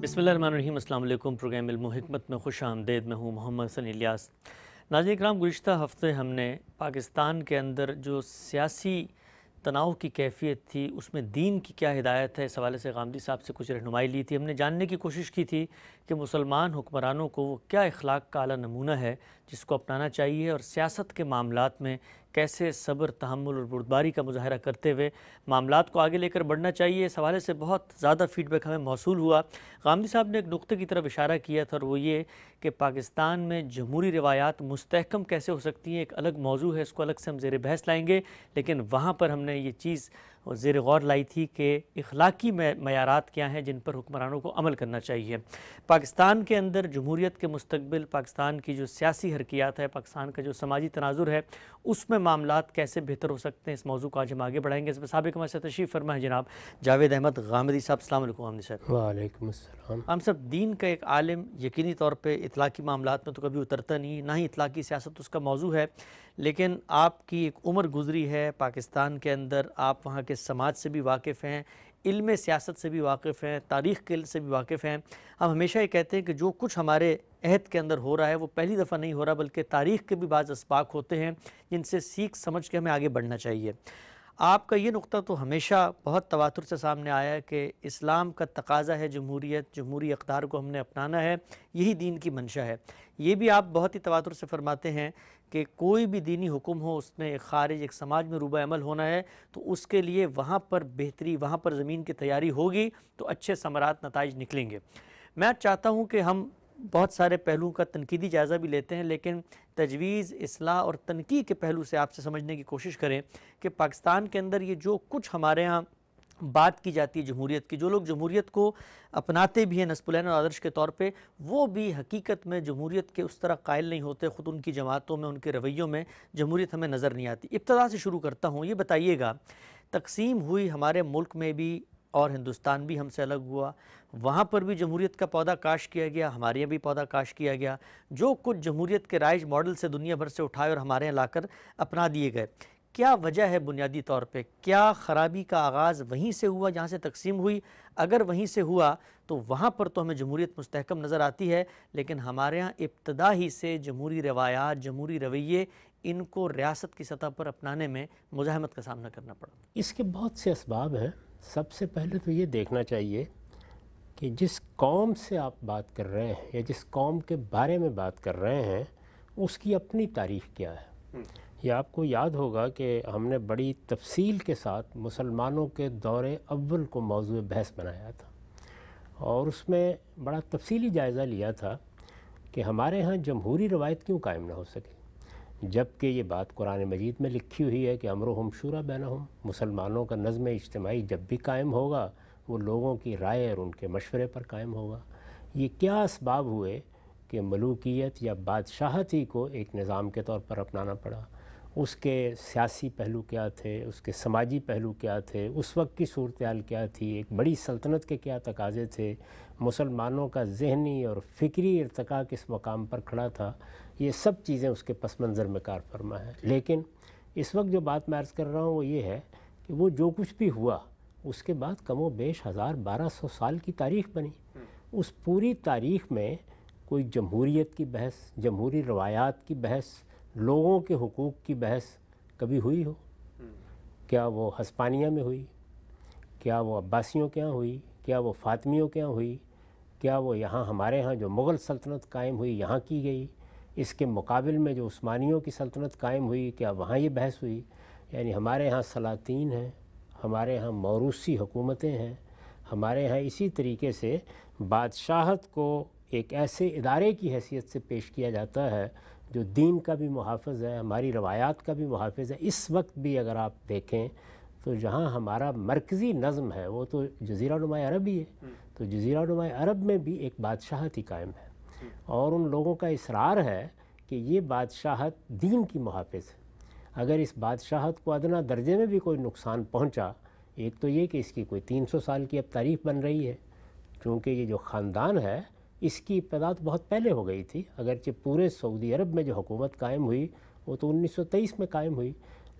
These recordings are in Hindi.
बसमीम अल्लाम प्रोग्राम में खुश आमदेद में हूँ मोहम्मद सन इलियास नाजी कराम गुज्त हफ्ते हमने पाकिस्तान के अंदर जो सियासी तनाव की कैफियत थी उसमें दीन की क्या हिदायत है इस हवाले से गांधी साहब से कुछ रहनुमाई ली थी हमने जानने की कोशिश की थी कि मुसलमान हुक्मरानों को वो क्या अखलाक का अला नमूना है जिसको अपनाना चाहिए और सियासत के मामला में कैसे सब्र तहमुल और बुरदबारी का मुजाहरा करते हुए मामला को आगे लेकर बढ़ना चाहिए इस हवाले से बहुत ज़्यादा फीडबैक हमें मौसू हुआ गांधी साहब ने एक नुक़े की तरफ इशारा किया था और वो ये कि पाकिस्तान में जमहूरी रवायात मुस्तकम कैसे हो सकती हैं एक अलग मौजू है इसको अलग से हम जेर बहस लाएँगे लेकिन वहाँ पर हमने ये चीज़ और ज़ेर गौर लाई थी कि इखलाकी मैारात क्या हैं जिन पर हुक्मरानों को अमल करना चाहिए पाकिस्तान के अंदर जमहूरीत के मुस्तबिल पाकिस्तान की जो सियासी हरकियात है पाकिस्तान का जो समाजी तनाजुर है उसमें मामला कैसे बेहतर हो सकते हैं इस मौजू को आज हम आगे बढ़ाएंगे इसमें सबक हमारे साथ तशीफ फरमा है जनाब जावेद अहमद गामदी साहब सलामकुम आमदी साहब वालेकुम हम सब दीन का एक आलम यकीनी तौर पर इतलाक़ी मामला में तो कभी उतरता नहीं ना ही इतलाक़ी सियासत उसका मौजू है लेकिन आपकी एक उम्र गुजरी है पाकिस्तान के अंदर आप वहाँ के समाज से भी वाकिफ़ हैं इल्म सियासत से भी वाकिफ़ हैं तारीख़ के से भी वाकिफ़ हैं हम हमेशा ये कहते हैं कि जो कुछ हमारे अहद के अंदर हो रहा है वो पहली दफ़ा नहीं हो रहा बल्कि तारीख़ के भी बाज़ इसबाक होते हैं जिनसे सीख समझ के हमें आगे बढ़ना चाहिए आपका ये नुक़ा तो हमेशा बहुत तवातुर से सामने आया है कि इस्लाम का तकाजा है जमहूरीत जमहूरी अकदार को हमने अपनाना है यही दीन की मंशा है ये भी आप बहुत ही तवातुर से फरमाते हैं कि कोई भी दीनी हुक्म हो उसमें एक ख़ारिज एक समाज में रूबा अमल होना है तो उसके लिए वहाँ पर बेहतरी वहाँ पर ज़मीन की तैयारी होगी तो अच्छे समरात नतज निकलेंगे मैं चाहता हूँ कि हम बहुत सारे पहलुओं का तनकीदी जायज़ा भी लेते हैं लेकिन तजवीज़ असलाह और तनकी के पहलू से आपसे समझने की कोशिश करें कि पाकिस्तान के अंदर ये जो कुछ हमारे यहाँ बात की जाती है जमहूरीत की जो लोग जमहूरीत को अपनाते भी हैं नसपुलैन और आदर्श के तौर पे वो भी हकीकत में जमहूरीत के उस तरह कायल नहीं होते ख़ुद उनकी जमातों में उनके रवैयों में जमहूरीत हमें नज़र नहीं आती इब्तदा से शुरू करता हूँ ये बताइएगा तकसीम हुई हमारे मुल्क में भी और हिंदुस्तान भी हमसे अलग हुआ वहाँ पर भी जमहूरीत का पौधा काश किया गया हमारे यहाँ भी पौधा काश किया गया जो कुछ जमहूरीत के राइज मॉडल से दुनिया भर से उठाए और हमारे यहाँ लाकर अपना दिए गए क्या वजह है बुनियादी तौर पे क्या ख़राबी का आगाज़ वहीं से हुआ जहाँ से तकसीम हुई अगर वहीं से हुआ तो वहाँ पर तो हमें जमहूरीत मस्तकम नज़र आती है लेकिन हमारे यहाँ इब्तदा ही से जमहूरी रवायात जमहूरी रवैये इनको रियासत की सतह पर अपनाने में मुजाहमत का सामना करना पड़ा इसके बहुत से इसबाब हैं सबसे पहले तो ये देखना चाहिए कि जिस कौम से आप बात कर रहे हैं या जिस कौम के बारे में बात कर रहे हैं उसकी अपनी तारीख क्या है हम्म। यह आपको याद होगा कि हमने बड़ी तफसील के साथ मुसलमानों के दौरे अव्वल को मौजू बहस बनाया था और उसमें बड़ा तफसीली जायज़ा लिया था कि हमारे यहाँ जमहूरी रवायत क्यों कायम ना हो सके जबकि ये बात कुरान मजीद में लिखी हुई है कि अमरो हम शूरा बैन हम मुसलमानों का नज़म इज्तमाही जब भी कायम होगा वो लोगों की राय और उनके मशवरे पर कायम होगा ये क्या इसबाब हुए कि मलूकियत या बादशाहती को एक निज़ाम के तौर पर अपनाना पड़ा उसके सियासी पहलू क्या थे उसके समाजी पहलू क्या थे उस वक्त की सूरत हाल क्या थी एक बड़ी सल्तनत के क्या तकाजे थे मुसलमानों का जहनी और फ़िक्री इरतका किस मकाम पर खड़ा था ये सब चीज़ें उसके पस मंज़र में कार फरमा है लेकिन इस वक्त जो बात मैं अर्ज़ कर रहा हूँ वो ये है कि वो जो कुछ भी हुआ उसके बाद कमो बेश हज़ार बारह सौ साल की तारीख बनी हम्म। उस पूरी तारीख में कोई जमहूरीत की बहस जमहूरी रवायात की बहस लोगों के हकूक़ की बहस कभी हुई हो हम्म। क्या वो हस्पानिया में हुई क्या वो अब्बासियों के यहाँ हुई क्या वो फातमियों के यहाँ हुई क्या वो यहाँ हमारे यहाँ जो मुग़ल सल्तनत कायम हुई यहाँ की गई इसके मुकाबल में जो उस्मानियों की सल्तनत कायम हुई क्या वहाँ ये बहस हुई यानी हमारे यहाँ सलातीन हैं हमारे यहाँ मौरूसी हुकूमतें हैं हमारे यहाँ इसी तरीके से बादशाहत को एक ऐसे इदारे की हैसियत से पेश किया जाता है जो दीन का भी मुहाफ़ है हमारी रवायात का भी मुहाफ़ है इस वक्त भी अगर आप देखें तो जहाँ हमारा मरकज़ी नज़म है वो तो जजीरा नुमा अरब ही है हम्म। तो जजीरा नुमा अरब में भी एक बादशाहत ही कायम है हम्म। और उन लोगों का इसरार है कि ये बादशाहत दीन की मुहाफ़ है अगर इस बादशाहत को अदना दर्जे में भी कोई नुकसान पहुँचा एक तो ये कि इसकी कोई 300 साल की अब तारीफ़ बन रही है क्योंकि ये जो ख़ानदान है इसकी इब्तदात बहुत पहले हो गई थी अगरचे पूरे सऊदी अरब में जो हुकूमत कायम हुई वो तो 1923 में कायम हुई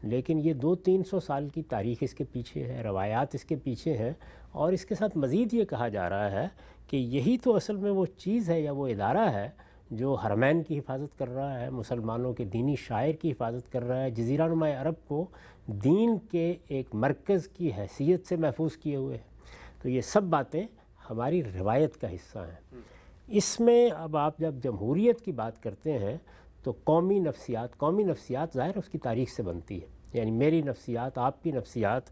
लेकिन ये दो तीन सौ साल की तारीख इसके पीछे है रवायात इसके पीछे हैं और इसके साथ मज़ीद ये कहा जा रहा है कि यही तो असल में वो चीज़ है या वो इदारा है जो हरमैन की हिफाजत कर रहा है मुसलमानों के दीनी शायर की हिफाजत कर रहा है जजीरा नुमा अरब को दीन के एक मरकज़ की हैसियत से महफूज किए हुए हैं तो ये सब बातें हमारी रवायत का हिस्सा हैं इसमें अब आप जब जमहूरीत की बात करते हैं तो कौमी नफसियात कौमी नफसियात ज़ाहिर उसकी तारीख से बनती है यानी मेरी नफसियात आपकी नफसियात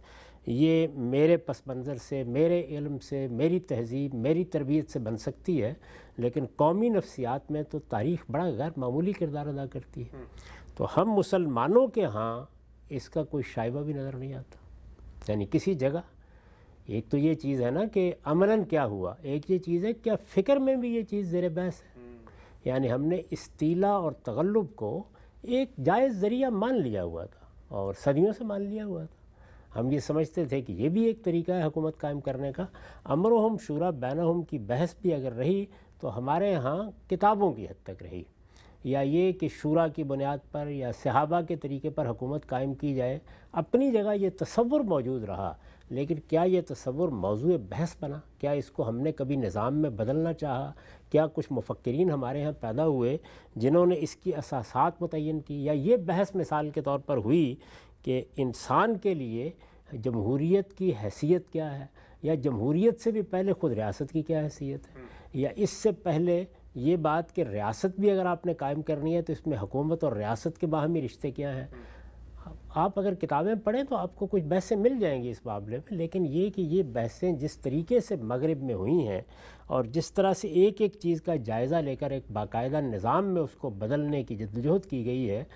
ये मेरे पस मंज़र से मेरे इल्म से मेरी तहजीब मेरी तरबियत से बन सकती है लेकिन कौमी नफसियात में तो तारीख़ बड़ा गैर मामूली किरदार अदा करती है तो हम मुसलमानों के यहाँ इसका कोई शाइबा भी नज़र नहीं आता यानी किसी जगह एक तो ये चीज़ है ना कि अमला क्या हुआ एक ये चीज़ है क्या फ़िक्र में भी ये चीज़ ज़र बहस है हम्म। यानी हमने इस्तीला और तगल्लुब को एक जायज़ ज़रिया मान लिया हुआ था और सदियों से मान लिया हुआ था हम ये समझते थे कि ये भी एक तरीका है हुकूमत कायम करने का अमर हम शूरा बैन हम की बहस भी अगर रही तो हमारे यहाँ किताबों की हद तक रही या ये कि शूरा की बुनियाद पर या सहाबा के तरीके पर हुकूमत कायम की जाए अपनी जगह ये तस्वुर मौजूद रहा लेकिन क्या ये तस्वुर मौजू बहस बना क्या इसको हमने कभी निज़ाम में बदलना चाहा क्या कुछ मफक्रीन हमारे यहाँ पैदा हुए जिन्होंने इसकी असासात मुतन की या ये बहस मिसाल के तौर पर हुई कि इंसान के लिए जमहूरीत की हैसियत क्या है या जमहूरीत से भी पहले ख़ुद रियासत की क्या हैसियत है या इससे पहले ये बात कि रियासत भी अगर आपने कायम करनी है तो इसमें हुकूमत और रियासत के बाहमी रिश्ते क्या हैं आप अगर किताबें पढ़ें तो आपको कुछ बहसें मिल जाएंगी इस मामले में लेकिन ये कि ये बहसें जिस तरीके से मगरब में हुई हैं और जिस तरह से एक एक चीज़ का जायज़ा लेकर एक बाकायदा निज़ाम में उसको बदलने की जदोजहद की गई है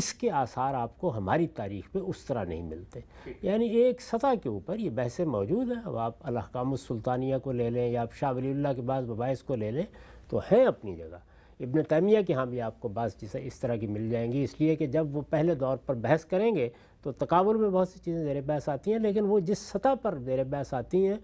इसके आसार आपको हमारी तारीख में उस तरह नहीं मिलते यानी एक सतह के ऊपर ये बहसें मौजूद हैं अब आप अलहकाम सुल्तानिया को ले लें या आप शाह वली के बाद वबाइस को ले लें तो हैं अपनी जगह इबन तैमिया के हाँ भी आपको बात जिस इस तरह की मिल जाएंगी इसलिए कि जब वो पहले दौर पर बहस करेंगे तो तकाबुल में बहुत सी चीज़ें जेर बहस आती हैं लेकिन वो जिस सतह पर जेर बहस आती हैं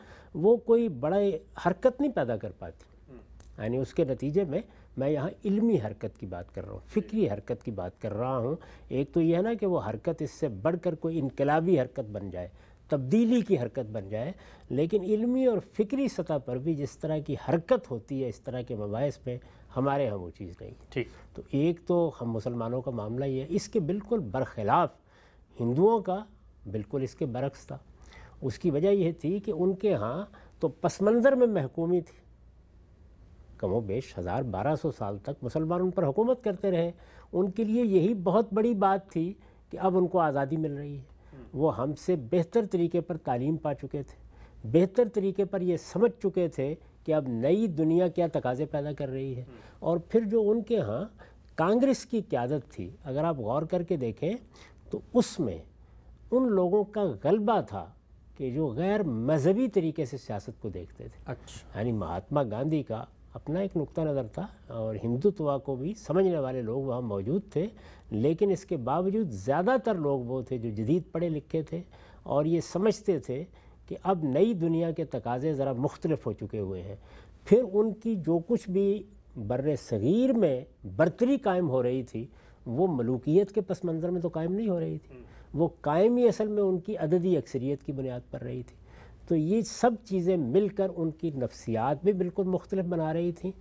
वो कोई बड़ा हरकत नहीं पैदा कर पाती हम्म। यानी उसके नतीजे में मैं यहाँ इल्मी हरकत की बात कर रहा हूँ फ़िक्री हरकत की बात कर रहा हूँ एक तो यह है ना कि वो हरकत इससे बढ़कर कोई इनकलाबी हरकत बन जाए तब्दीली की हरकत बन जाए लेकिन इल्मी और फ़िक्री सतह पर भी जिस तरह की हरकत होती है इस तरह के मबास पे हमारे यहाँ वो चीज़ नहीं ठीक तो एक तो हम मुसलमानों का मामला ये है इसके बिल्कुल बरखिलाफ़ हिंदुओं का बिल्कुल इसके बरक्स था उसकी वजह यह थी कि उनके यहाँ तो पस मंज़र में महकूमी थी कमो बेश हज़ार बारह सौ साल तक मुसलमान उन पर हुकूमत करते रहे उनके लिए यही बहुत बड़ी बात थी कि अब उनको आज़ादी मिल रही है वो हमसे बेहतर तरीके पर तालीम पा चुके थे बेहतर तरीके पर ये समझ चुके थे कि अब नई दुनिया क्या तकाजे पैदा कर रही है और फिर जो उनके यहाँ कांग्रेस की क्यादत थी अगर आप गौर करके देखें तो उसमें उन लोगों का गलबा था कि जो गैर मजहबी तरीके से सियासत को देखते थे अच्छा यानी महात्मा गांधी का अपना एक नुक्ता नज़र था और हिंदुत्व को भी समझने वाले लोग वहाँ मौजूद थे लेकिन इसके बावजूद ज़्यादातर लोग वो थे जो जदीद पढ़े लिखे थे और ये समझते थे कि अब नई दुनिया के तकाजे ज़रा मुख्तलफ हो चुके हुए हैं फिर उनकी जो कुछ भी बर सग़ीर में बरतरी कायम हो रही थी वो मलूकियत के पस मंज़र में तो कायम नहीं हो रही थी हम्म। वो कायमी असल में उनकी अददी अक्सरीत की बुनियाद पर रही थी तो ये सब चीज़ें मिलकर उनकी नफ्सियात भी बिल्कुल मुख्तलिफ बना रही थी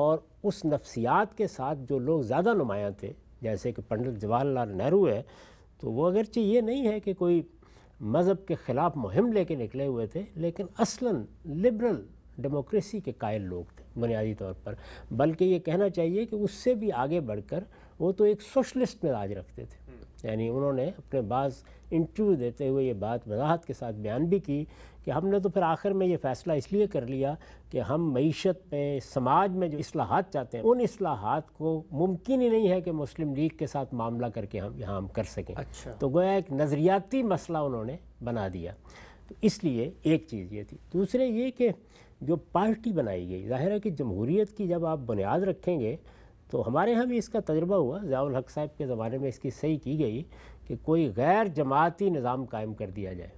और उस नफ्सियात के साथ जो लोग ज़्यादा नुमायाँ थे जैसे कि पंडित जवाहरलाल नेहरू है तो वो अगरचे ये नहीं है कि कोई मज़हब के ख़िलाफ़ मुहिम लेके निकले हुए थे लेकिन असला लिबरल डेमोक्रेसी के कायल लोग थे बुनियादी तौर पर बल्कि ये कहना चाहिए कि उससे भी आगे बढ़कर वो तो एक सोशलिस्ट मिजाज रखते थे हम्म। यानी उन्होंने अपने बाज़ इंटरव्यू देते हुए ये बात वजाहत के साथ बयान भी की कि हमने तो फिर आखिर में ये फ़ैसला इसलिए कर लिया कि हम मीशत में समाज में जो असलाहत चाहते हैं उन असलाहत को मुमकिन ही नहीं है कि मुस्लिम लीग के साथ मामला करके हम यहाँ हम कर सकें अच्छा तो गोया एक नज़रियाती मसला उन्होंने बना दिया तो इसलिए एक चीज़ ये थी दूसरे ये कि जो पार्टी बनाई गई जाहिर है कि जमहूरीत की जब आप बुनियाद रखेंगे तो हमारे यहाँ भी इसका तजर्बा हुआ ज़ियाल हक साहब के ज़माने में इसकी सही की गई कि कोई गैर जमाती निज़ाम कायम कर दिया जाए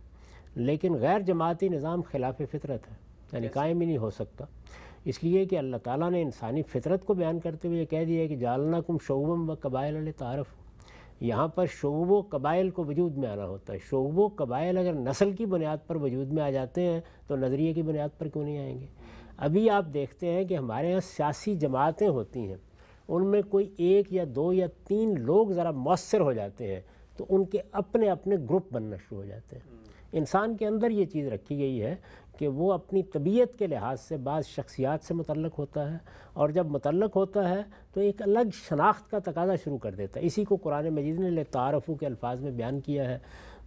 लेकिन गैर जमाती निज़ाम खिलाफ फितरत है यानी कायम ही नहीं हो सकता इसलिए कि अल्लाह ताला ने इंसानी फितरत को बयान करते हुए कह दिया कि जालना कुम शोबम व कबाइल तारफ़ यहाँ पर शोब व कबाइल को वजूद में आना होता है शोब व कबाइल अगर नस्ल की बुनियाद पर वजूद में आ जाते हैं तो नज़रिए की बुनियाद पर क्यों नहीं आएंगे अभी आप देखते हैं कि हमारे यहाँ सियासी जमातें होती हैं उनमें कोई एक या दो या तीन लोग ज़रा मौसर हो जाते हैं तो उनके अपने अपने ग्रुप बनना शुरू हो जाते हैं इंसान के अंदर ये चीज़ रखी गई है कि वो अपनी तबीयत के लिहाज से बाद शख्सियात से मुतलक होता है और जब मुतलक होता है तो एक अलग शनाख्त का तकाजा शुरू कर देता है इसी को कुरान मजीद ने तारफ़ों के अल्फाज में बयान किया है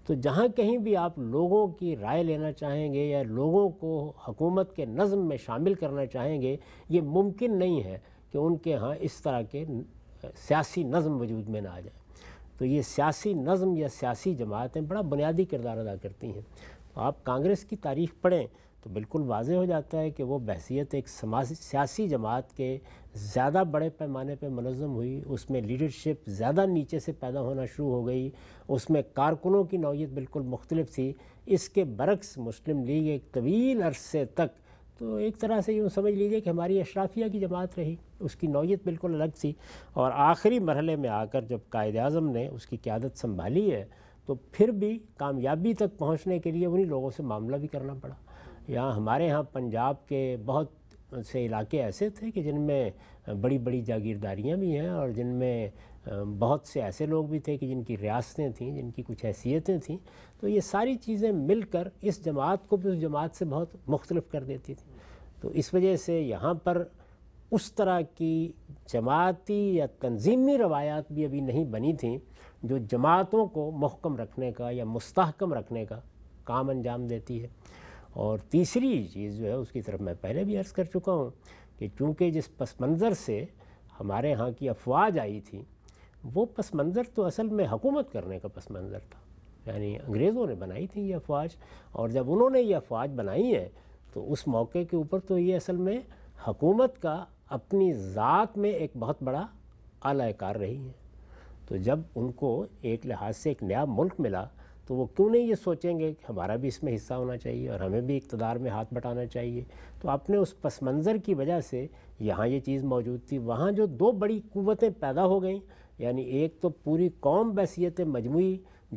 तो जहाँ कहीं भी आप लोगों की राय लेना चाहेंगे या लोगों को हकूमत के नज़म में शामिल करना चाहेंगे ये मुमकिन नहीं है कि उनके यहाँ इस तरह के सियासी नज़म वजूद में ना आ जाए तो ये सियासी नज़म या सियासी जमातें बड़ा बुनियादी किरदार अदा करती हैं तो आप कांग्रेस की तारीख पढ़ें तो बिल्कुल वाज हो जाता है कि वो बहसीत एक समाज सियासी जमात के ज़्यादा बड़े पैमाने पर मनज़म हुई उसमें लीडरशिप ज़्यादा नीचे से पैदा होना शुरू हो गई उसमें कारकुनों की नौीयत बिल्कुल मुख्तलिफ थी इसके बरक्स मुस्लिम लीग एक तवील अरसे तक तो एक तरह से यूँ समझ लीजिए कि हमारी अशराफिया की जमात रही उसकी नौीयत बिल्कुल अलग थी और आखिरी मरहले में आकर जब कायद अजम ने उसकी क्यादत संभाली है तो फिर भी कामयाबी तक पहुँचने के लिए उन्हीं लोगों से मामला भी करना पड़ा यहाँ हमारे यहाँ पंजाब के बहुत से इलाके ऐसे थे कि जिनमें बड़ी बड़ी जागीरदारियाँ भी हैं और जिनमें बहुत से ऐसे लोग भी थे कि जिनकी रियासतें थीं जिनकी कुछ हैसियतें थीं तो ये सारी चीज़ें मिलकर इस जमात को भी उस जमात से बहुत मुख्तलफ कर देती थी तो इस वजह से यहाँ पर उस तरह की जमाती या तंजीमी रवायात भी अभी नहीं बनी थी जो जमातों को महकम रखने का या मुस्तकम रखने का काम अंजाम देती है और तीसरी चीज़ जो है उसकी तरफ मैं पहले भी अर्ज़ कर चुका हूँ कि चूँकि जिस पस मंज़र से हमारे यहाँ की अफवाज आई थी वो पस मंज़र तो असल में हकूमत करने का पस मंज़र था यानी अंग्रेज़ों ने बनाई थी ये अफवाज और जब उन्होंने ये अफवाज बनाई है तो उस मौके के ऊपर तो ये असल में हकूमत का अपनी ज़ात में एक बहुत बड़ा आलाकार रही हैं तो जब उनको एक लिहाज से एक नया मुल्क मिला तो वो क्यों नहीं ये सोचेंगे कि हमारा भी इसमें हिस्सा होना चाहिए और हमें भी इकतदार में हाथ बटाना चाहिए तो अपने उस पस मंज़र की वजह से यहाँ ये चीज़ मौजूद थी वहाँ जो दो बड़ी क़वतें पैदा हो गई यानी एक तो पूरी कौम बसीत मजमू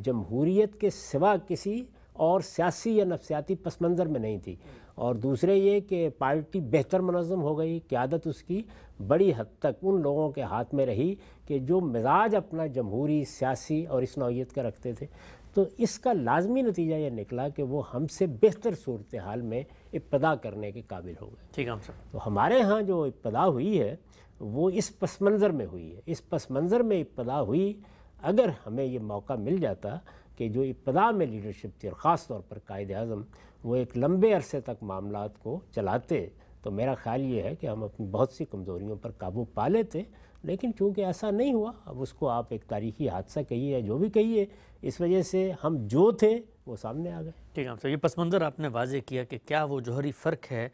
जमहूरीत के सिवा किसी और सियासी या नफसियाती पस मंज़र में नहीं थी और दूसरे ये कि पार्टी बेहतर मनज़म हो गई क्यादत उसकी बड़ी हद तक उन लोगों के हाथ में रही कि जो मिजाज अपना जमहूरी सियासी और इस नौीयत का रखते थे तो इसका लाजमी नतीजा ये निकला कि वो हमसे बेहतर सूरत हाल में इब्तदा करने के काबिल हो गए ठीक है हम सर तो हमारे यहाँ जो इब्तदा हुई है वो इस पस मंज़र में हुई है इस पस मंज़र में इब्तदा हुई अगर हमें ये मौका मिल जाता कि जो इब्तदा में लीडरशिप थी और ख़ास तौर पर कायद अजम वो एक लंबे अरसे तक मामला को चलाते तो मेरा ख्याल ये है कि हम अपनी बहुत सी कमज़ोरियों पर काबू पा लेते लेकिन चूंकि ऐसा नहीं हुआ अब उसको आप एक तारीखी हादसा कहिए या जो भी कहिए इस वजह से हम जो थे वो सामने आ गए ठीक है सर ये पस मंज़र आपने वाजे किया कि क्या वो जोहरी फ़र्क है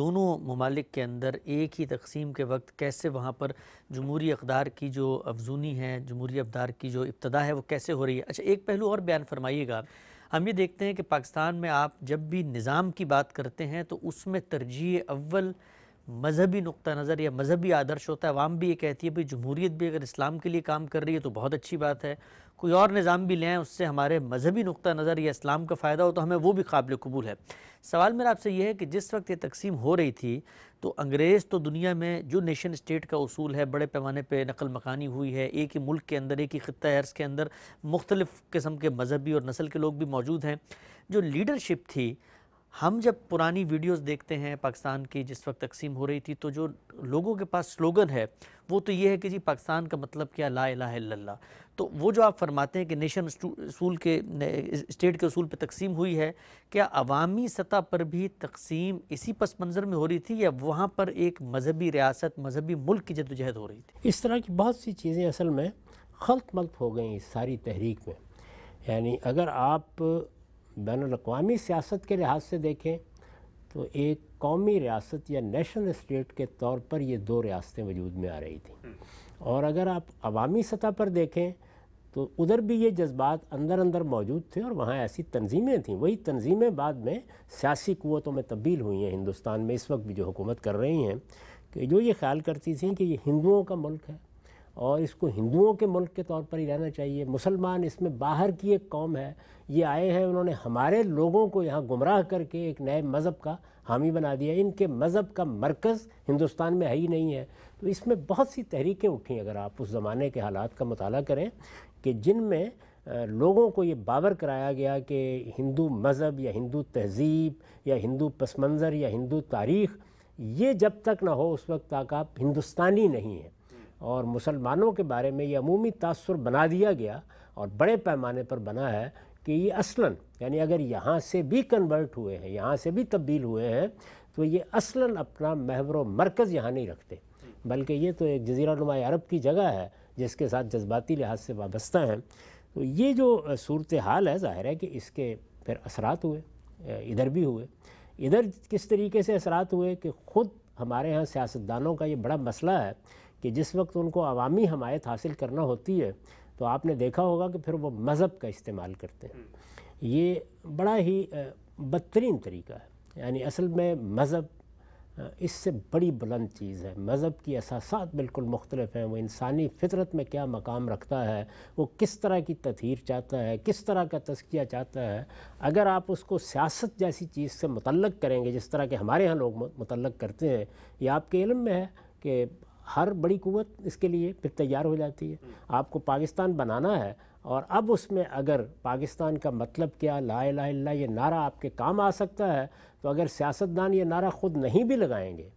दोनों ममालिक के अंदर एक ही तकसीम के वक्त कैसे वहाँ पर जमहूरी अकदार की जो अफजूनी है जमहूरी अकदार की जो इब्तदा है वो कैसे हो रही है अच्छा एक पहलू और बयान फरमाइएगा आप हम ये देखते हैं कि पाकिस्तान में आप जब भी निज़ाम की बात करते हैं तो उसमें तरजीह अव्वल मजहबी नुक़ नज़र या मजहबी आदर्श होता है अवाम भी ये कहती है भाई जमहूरीत भी अगर इस्लाम के लिए काम कर रही है तो बहुत अच्छी बात है कोई और निज़ाम भी लें उससे हमारे मजहबी नुक़ नज़र या इस्लाम का फ़ायदा हो तो हमें वो भी काबिल कबूल है सवाल मेरा आपसे यह है कि जिस वक्त ये तकसीम हो रही थी तो अंग्रेज़ तो दुनिया में जो नेशन स्टेट का असूल है बड़े पैमाने पर नकल मकानी हुई है एक ही मुल्क के अंदर एक ही ख़त्े अर्स के अंदर मुख्तलिफ़ किस्म के मजहबी और नस्ल के लोग भी मौजूद हैं जो लीडरशिप थी हम जब पुरानी वीडियोस देखते हैं पाकिस्तान की जिस वक्त तकसीम हो रही थी तो जो लोगों के पास स्लोगन है वो तो ये है कि जी पाकिस्तान का मतलब क्या ला ला लल्ला तो वो जो आप फरमाते हैं कि नेशन असूल के स्टेट के असूल पर तकसीम हुई है क्या अवामी सतह पर भी तकसीम इसी पस मंज़र में हो रही थी या वहाँ पर एक मजहबी रियासत मजहबी मुल्क की जदोजहद हो रही थी इस तरह की बहुत सी चीज़ें असल में खल्त मल्त हो गई इस सारी तहरीक में यानी अगर आप बैन अवी सियासत के लिहाज से देखें तो एक कौमी रियासत या नेशनल स्टेट के तौर पर ये दो रियासतें वजूद में आ रही थी हम्म। और अगर आप अवामी सतह पर देखें तो उधर भी ये जज्बात अंदर अंदर मौजूद थे और वहाँ ऐसी तनजीमें थीं वही तनजीमें बाद में सियासी क़वतों में तब्दील हुई हैं हिंदुस्तान में इस वक्त भी जो हुकूमत कर रही हैं कि जो ये ख्याल करती थी कि ये हिंदुओं का मुल्क है और इसको हिंदुओं के मुल्क के तौर पर ही रहना चाहिए मुसलमान इसमें बाहर की एक कौम है ये आए हैं उन्होंने हमारे लोगों को यहाँ गुमराह करके एक नए मज़हब का हामी बना दिया इनके मज़हब का मरकज़ हिंदुस्तान में है ही नहीं है तो इसमें बहुत सी तहरीकें उठी अगर आप उस ज़माने के हालात का मताल करें कि जिनमें लोगों को ये बावर कराया गया कि हिंदू मज़हब या हिंदू तहज़ीब या हिंदू पस मंज़र या हिंदू तारीख़ ये जब तक ना हो उस वक्त तक आप हिंदुस्तानी नहीं हैं और मुसलमानों के बारे में ये अमूमी तासर बना दिया गया और बड़े पैमाने पर बना है कि ये असलन यानी अगर यहाँ से भी कन्वर्ट हुए हैं यहाँ से भी तब्दील हुए हैं तो ये असलन अपना महवर मरकज़ यहाँ नहीं रखते बल्कि ये तो एक जजीरा नुमा अरब की जगह है जिसके साथ जज्बाती लिहाज से वाबस्ता हैं तो ये जो सूरत हाल है ज़ाहिर है कि इसके फिर असरात हुए इधर भी हुए इधर किस तरीके से असरात हुए कि ख़ुद हमारे यहाँ सियासतदानों का ये बड़ा मसला है कि जिस वक्त उनको अवामी हमायत हासिल करना होती है तो आपने देखा होगा कि फिर वो मज़हब का इस्तेमाल करते हैं ये बड़ा ही बदतरीन तरीका है यानी असल में मज़हब इससे बड़ी बुलंद चीज़ है मज़हब की असासात बिल्कुल मुख्तलिफ हैं वो इंसानी फितरत में क्या मकाम रखता है वो किस तरह की तथहर चाहता है किस तरह का तस्किया चाहता है अगर आप उसको सियासत जैसी चीज़ से मुतलक करेंगे जिस तरह के हमारे यहाँ लोग मुतल करते हैं ये आपके इलम में है कि हर बड़ी कुवत इसके लिए फिर तैयार हो जाती है आपको पाकिस्तान बनाना है और अब उसमें अगर पाकिस्तान का मतलब क्या ला ला ये नारा आपके काम आ सकता है तो अगर सियासतदान ये नारा ख़ुद नहीं भी लगाएंगे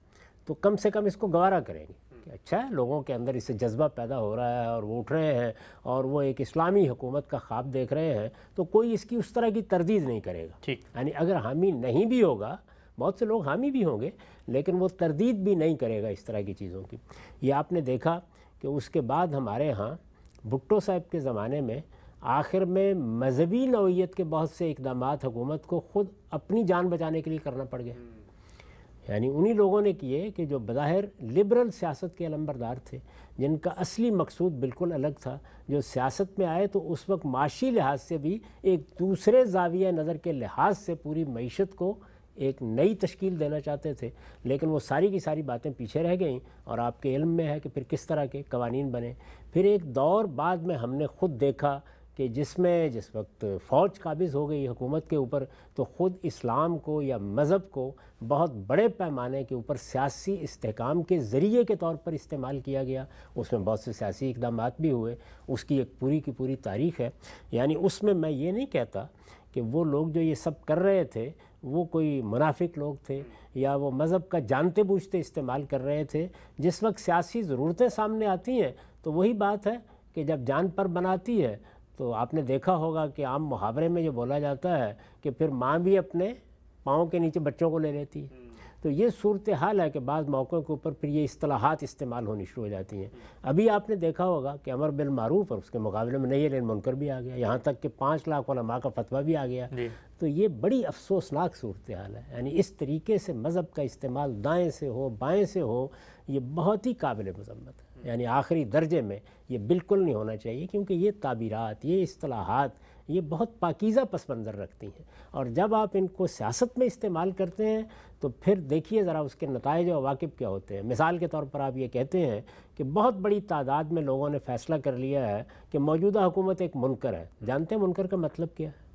तो कम से कम इसको गवारा करेंगे कि अच्छा है लोगों के अंदर इससे जज्बा पैदा हो रहा है और वो उठ रहे हैं और वो एक इस्लामी हुकूमत का ख्वाब देख रहे हैं तो कोई इसकी उस तरह की तरदीद नहीं करेगा ठीक यानी अगर हामी नहीं भी होगा बहुत से लोग हामी भी होंगे लेकिन वो तरदीद भी नहीं करेगा इस तरह की चीज़ों की ये आपने देखा कि उसके बाद हमारे यहाँ भुट्टो साहब के ज़माने में आखिर में मजहबी नौीयत के बहुत से इकदाम हुकूमत को ख़ुद अपनी जान बचाने के लिए करना पड़ गया यानी उन्हीं लोगों ने किए कि जो बज़ाहिर लिबरल सियासत के अलम्बरदार थे जिनका असली मकसूद बिल्कुल अलग था जो सियासत में आए तो उस वक्त माशी लिहाज से भी एक दूसरे जाविया नज़र के लिहाज से पूरी मीशत को एक नई तश्कील देना चाहते थे लेकिन वो सारी की सारी बातें पीछे रह गई और आपके इल्म में है कि फिर किस तरह के कवानीन बने फिर एक दौर बाद में हमने ख़ुद देखा कि जिसमें जिस वक्त फ़ौज काबिज़ हो गई हुकूमत के ऊपर तो ख़ुद इस्लाम को या मज़हब को बहुत बड़े पैमाने के ऊपर सियासी इसकाम के ज़रिए के तौर पर इस्तेमाल किया गया उसमें बहुत से सियासी इकदाम भी हुए उसकी एक पूरी की पूरी तारीख़ है यानी उसमें मैं ये नहीं कहता कि वो लोग जो ये सब कर रहे थे वो कोई मुनाफिक लोग थे या वो मज़हब का जानते बूझते इस्तेमाल कर रहे थे जिस वक्त सियासी ज़रूरतें सामने आती हैं तो वही बात है कि जब जान पर बनाती है तो आपने देखा होगा कि आम मुहावरे में ये बोला जाता है कि फिर माँ भी अपने पाँव के नीचे बच्चों को ले लेती है तो ये सूरत हाल है कि बाज़ मौक़ों के ऊपर फिर ये असलाहत इस्तेमाल होनी शुरू हो जाती हैं अभी आपने देखा होगा कि अमर बिल मारूफ और उसके मुकाबले में नहीं मुनकर भी आ गया यहाँ तक कि पाँच लाख वाला माँ का फतवा भी आ गया तो ये बड़ी अफसोसनाक सूरत हाल है यानी इस तरीके से मज़हब का इस्तेमाल दाएँ से हो बाएँ से हो ये बहुत ही काबिल मजम्मत है यानी आखिरी दर्जे में ये बिल्कुल नहीं होना चाहिए क्योंकि ये ताबीरत ये असलाहत ये बहुत पाकिज़ा पस मंज़र रखती हैं और जब आप इनको सियासत में इस्तेमाल करते हैं तो फिर देखिए ज़रा उसके नतज और वाकब क्या होते हैं मिसाल के तौर पर आप ये कहते हैं कि बहुत बड़ी तादाद में लोगों ने फ़ैसला कर लिया है कि मौजूदा हुकूमत एक मुनकर है जानते हैं मुनकर का मतलब क्या है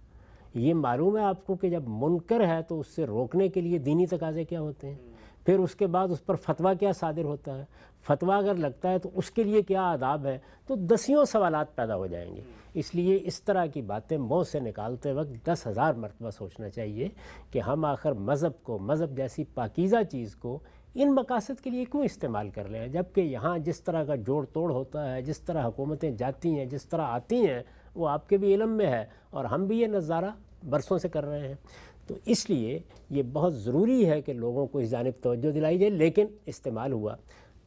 ये मालूम है आपको कि जब मुनकर है तो उससे रोकने के लिए दीनी तकाजे क्या होते हैं फिर उसके बाद उस पर फतवा क्या सादिर होता है फतवा अगर लगता है तो उसके लिए क्या आदाब है तो दसियों सवाल पैदा हो जाएंगे इसलिए इस तरह की बातें मुँह से निकालते वक्त दस हज़ार मरतबा सोचना चाहिए कि हम आखिर मज़हब को मज़हब जैसी पाकिज़ा चीज़ को इन मकासद के लिए क्यों इस्तेमाल कर रहे हैं जबकि यहाँ जिस तरह का जोड़ तोड़ होता है जिस तरह हुकूमतें जाती हैं जिस तरह आती हैं वो आपके भी इलम में है और हम भी ये नज़ारा बरसों से कर रहे हैं तो इसलिए ये बहुत ज़रूरी है कि लोगों को इस जानब तोज्जो दिलाई जाए लेकिन इस्तेमाल हुआ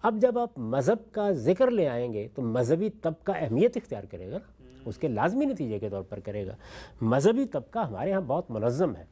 अब जब आप मज़हब का जिक्र ले आएंगे तो मज़हबी तबका अहमियत इख्तियार करेगा ना हम्म। उसके लाजमी नतीजे के तौर पर करेगा मज़हबी तबका हमारे यहाँ बहुत मनज़म है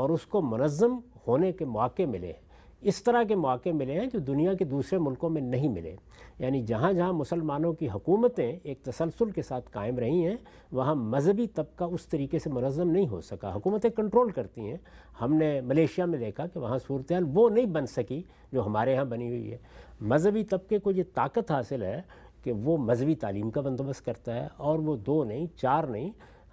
और उसको मनज़म होने के मौके मिले हैं इस तरह के मौके मिले हैं जो दुनिया के दूसरे मुल्कों में नहीं मिले यानी जहाँ जहाँ मुसलमानों की हुकूमतें एक तसलसल के साथ कायम रही हैं वहाँ मजहबी तबका उस तरीके से मनज़म नहीं हो सका हुकूमतें कंट्रोल करती हैं हमने मलेशिया में देखा कि वहाँ सूरत वो नहीं बन सकी जो हमारे यहाँ बनी हुई है मजहबी तबके को ये ताकत हासिल है कि वो मजहबी तालीम का बंदोबस्त करता है और वो दो नहीं चार नहीं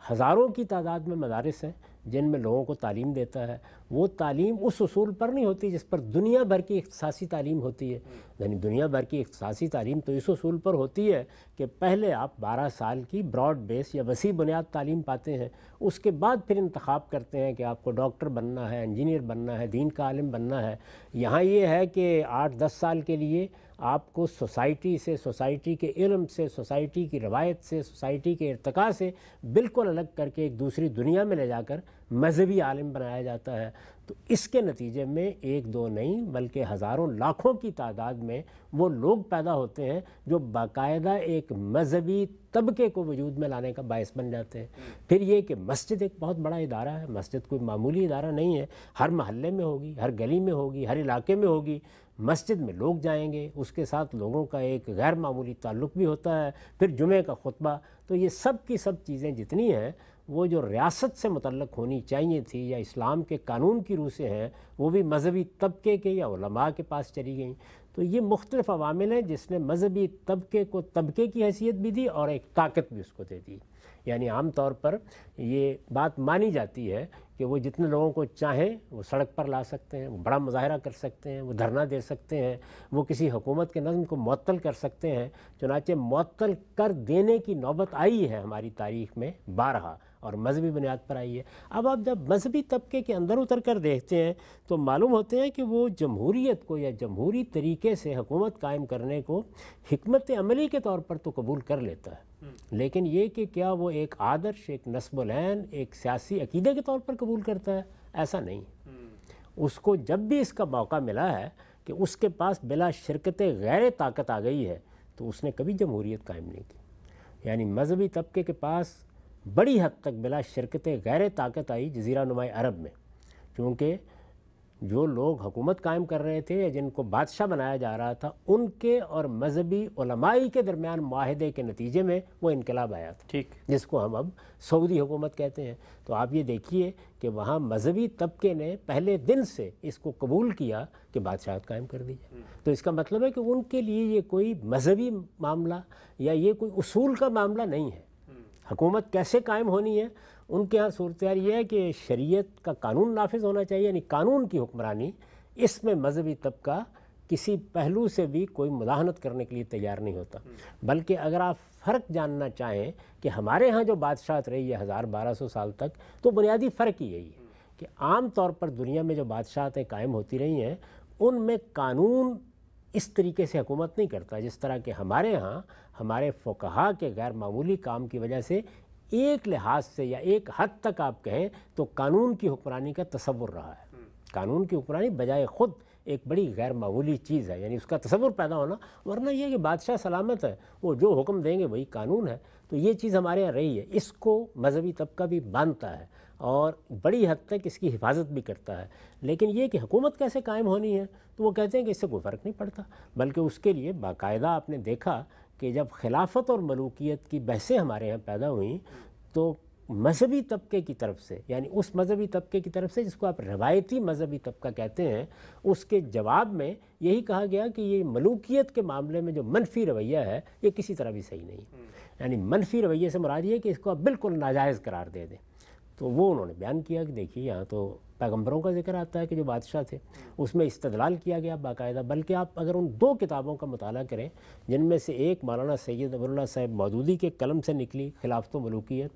हज़ारों की तादाद में मदारस हैं जिनमें लोगों को तालीम देता है वो तालीम उस असूल पर नहीं होती जिस पर दुनिया भर की इख्तसासी तालीम होती है यानी दुनिया भर की इख्तसासी तालीम तो इस असूल पर होती है कि पहले आप बारह साल की ब्रॉड बेस या वसी बुनियाद तालीम पाते हैं उसके बाद फिर इंतखब करते हैं कि आपको डॉक्टर बनना है इंजीनियर बनना है दीन का आलम बनना है यहाँ ये है कि आठ दस साल के लिए आपको सोसाइटी से सोसाइटी के इल्म से सोसाइटी की रवायत से सोसाइटी के इरतका से बिल्कुल अलग करके एक दूसरी दुनिया में ले जाकर मजहबी आलम बनाया जाता है तो इसके नतीजे में एक दो नहीं बल्कि हज़ारों लाखों की तादाद में वो लोग पैदा होते हैं जो बाकायदा एक मजहबी तबके को वजूद में लाने का बायस बन जाते हैं फिर ये कि मस्जिद एक बहुत बड़ा इदारा है मस्जिद कोई मामूली इदारा नहीं है हर महल्ले में होगी हर गली में होगी हर इलाके में होगी मस्जिद में लोग जाएंगे उसके साथ लोगों का एक गैर मामूली ताल्लुक भी होता है फिर जुमे का खुतबा तो ये सब की सब चीज़ें जितनी हैं वो जो रियासत से मतलब होनी चाहिए थी या इस्लाम के कानून की रूह से हैं वो भी मजहबी तबके के या उलमा के पास चली गई तो ये मुख्तलिफ अवामिल हैं जिसने मजहबी तबके को तबके की हैसियत भी दी और एक ताकत भी उसको दे दी यानी आमतौर पर ये बात मानी जाती है कि वो जितने लोगों को चाहें वो सड़क पर ला सकते हैं वो बड़ा मुजाहरा कर सकते हैं वो धरना दे सकते हैं वो किसी हुकूमत के नज़म को मअतल कर सकते हैं चुनाचे मअतल कर देने की नौबत आई है हमारी तारीख में बारहा और मजहबी बुनियाद पर आई है अब आप जब मजहबी तबके के अंदर उतर कर देखते हैं तो मालूम होते हैं कि वो जमहूरीत को या जमहूरी तरीके से हुकूमत कायम करने को हमत अमली के तौर पर तो कबूल कर लेता है हम्म। लेकिन ये कि क्या वो एक आदर्श एक नस्बुलैन एक सियासी अकीदे के तौर पर कबूल करता है ऐसा नहीं हम्म। उसको जब भी इसका मौका मिला है कि उसके पास बिला शिरकत गैर ताकत आ गई है तो उसने कभी जमहूरीत कायम नहीं की यानी मजहबी तबके के पास बड़ी हद तक बिला शिरकत गैर ताकत आई जजीरा नुमा अरब में क्योंकि जो लोग हुकूमत कायम कर रहे थे या जिनको बादशाह बनाया जा रहा था उनके और मजहबी मज़हबी के दरमियान माहदे के नतीजे में वो इनकलाब आया था ठीक जिसको हम अब सऊदी हुकूमत कहते हैं तो आप ये देखिए कि वहाँ मजहबी तबके ने पहले दिन से इसको कबूल किया कि बादशाह कायम कर दी जाए हम्म। तो इसका मतलब है कि उनके लिए ये कोई मजहबी मामला या ये कोई असूल का मामला नहीं है हुकूमत कैसे कायम होनी है उनके यहाँ सूरत ये है कि शरीयत का कानून नाफिज होना चाहिए यानी कानून की हुक्मरानी इसमें मजहबी तबका किसी पहलू से भी कोई मुदाहनत करने के लिए तैयार नहीं होता बल्कि अगर आप फ़र्क जानना चाहें कि हमारे यहाँ जो बादशाहत रही है हज़ार बारह सौ साल तक तो बुनियादी फ़र्क ही यही है कि आम तौर पर दुनिया में जो बादशाहतें कायम होती रही हैं उनमें कानून इस तरीके से हुकूमत नहीं करता जिस तरह के हमारे यहाँ हमारे फोकहा के गैर मामूली काम की वजह से एक लिहाज से या एक हद तक आप कहें तो कानून की हुक्मरानी का तस्वुर रहा है हम्म। कानून की हुक्मरानी बजाय ख़ुद एक बड़ी गैर मामूली चीज़ है यानी उसका तस्वुर पैदा होना वरना यह कि बादशाह सलामत है वो जो हुक्म देंगे वही कानून है तो ये चीज़ हमारे यहाँ रही है इसको मजहबी तबका भी मानता है और बड़ी हद तक इसकी हिफाजत भी करता है लेकिन ये कि हुकूमत कैसे कायम होनी है तो वो कहते हैं कि इससे कोई फ़र्क नहीं पड़ता बल्कि उसके लिए बाकायदा आपने देखा कि जब खिलाफत और मलूकियत की बहसें हमारे यहाँ पैदा हुई तो मजहबी तबके की तरफ से यानी उस मजहबी तबके की तरफ से जिसको आप रवायती मजहबी तबका कहते हैं उसके जवाब में यही कहा गया कि ये मलूकियत के मामले में जो मनफी रवैया है ये किसी तरह भी सही नहीं हम्म। यानी मनफी रवैये से मुराद ये कि इसको आप बिल्कुल नाजायज़ करार दे दें तो वो उन्होंने बयान किया कि देखिए यहाँ तो पैगंबरों का जिक्र आता है कि जो बादशाह थे हम्म। उसमें इस्तदलाल किया गया बाकायदा बल्कि आप अगर उन दो किताबों का मताल करें जिनमें से एक मौलाना सैद अबरुल्ला साहब मौदूदी के कलम से निकली खिलाफत तो मलूकियत